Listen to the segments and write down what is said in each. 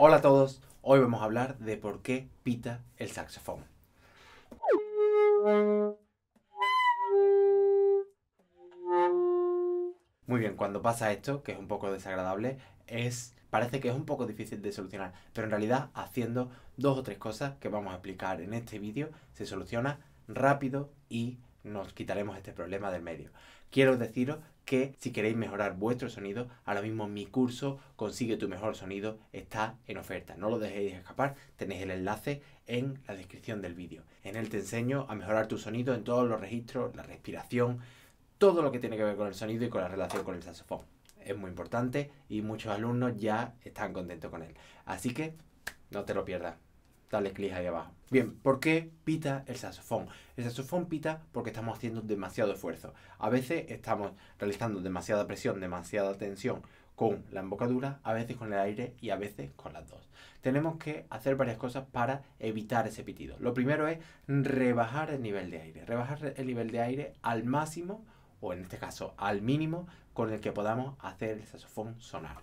Hola a todos, hoy vamos a hablar de por qué pita el saxofón. Muy bien, cuando pasa esto, que es un poco desagradable, es parece que es un poco difícil de solucionar, pero en realidad haciendo dos o tres cosas que vamos a explicar en este vídeo se soluciona rápido y nos quitaremos este problema del medio. Quiero deciros que si queréis mejorar vuestro sonido, ahora mismo mi curso Consigue tu mejor sonido está en oferta. No lo dejéis escapar, tenéis el enlace en la descripción del vídeo. En él te enseño a mejorar tu sonido en todos los registros, la respiración, todo lo que tiene que ver con el sonido y con la relación con el saxofón. Es muy importante y muchos alumnos ya están contentos con él. Así que no te lo pierdas dale clic ahí abajo. Bien, ¿por qué pita el saxofón? El saxofón pita porque estamos haciendo demasiado esfuerzo. A veces estamos realizando demasiada presión, demasiada tensión con la embocadura, a veces con el aire y a veces con las dos. Tenemos que hacer varias cosas para evitar ese pitido. Lo primero es rebajar el nivel de aire, rebajar el nivel de aire al máximo o en este caso al mínimo con el que podamos hacer el saxofón sonar.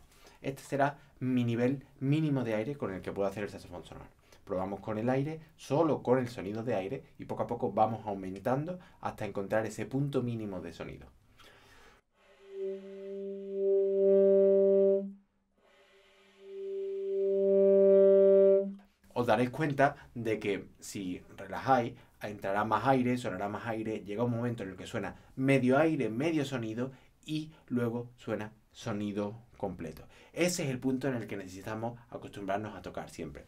Este será mi nivel mínimo de aire con el que puedo hacer el saxofón sonar. Probamos con el aire, solo con el sonido de aire, y poco a poco vamos aumentando hasta encontrar ese punto mínimo de sonido. os daréis cuenta de que si relajáis, entrará más aire, sonará más aire, llega un momento en el que suena medio aire, medio sonido y luego suena sonido completo. Ese es el punto en el que necesitamos acostumbrarnos a tocar siempre.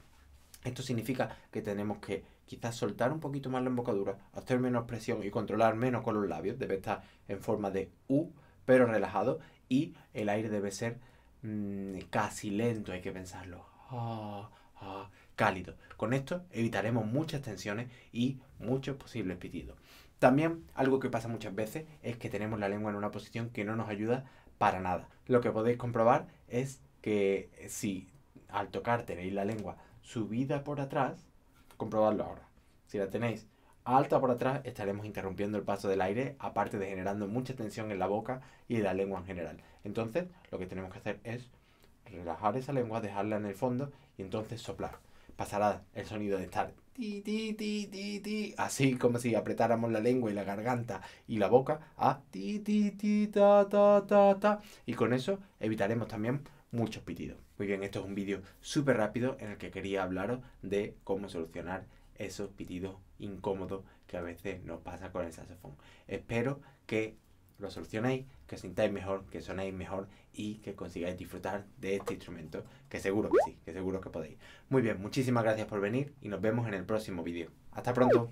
Esto significa que tenemos que quizás soltar un poquito más la embocadura, hacer menos presión y controlar menos con los labios. Debe estar en forma de U, pero relajado. Y el aire debe ser mm, casi lento, hay que pensarlo. Ah, ah, cálido. Con esto evitaremos muchas tensiones y muchos posibles pitidos. También algo que pasa muchas veces es que tenemos la lengua en una posición que no nos ayuda para nada. Lo que podéis comprobar es que eh, si al tocar tenéis la lengua subida por atrás, comprobadlo ahora. Si la tenéis alta por atrás, estaremos interrumpiendo el paso del aire, aparte de generando mucha tensión en la boca y en la lengua en general. Entonces, lo que tenemos que hacer es relajar esa lengua, dejarla en el fondo y entonces soplar pasará el sonido de estar así como si apretáramos la lengua y la garganta y la boca a ti, ta, ta, ta, Y con eso evitaremos también muchos pitidos. Muy bien, esto es un vídeo súper rápido en el que quería hablaros de cómo solucionar esos pitidos incómodos que a veces nos pasa con el saxofón. Espero que lo solucionéis, que sintáis mejor, que sonéis mejor y que consigáis disfrutar de este instrumento, que seguro que sí, que seguro que podéis. Muy bien, muchísimas gracias por venir y nos vemos en el próximo vídeo. Hasta pronto.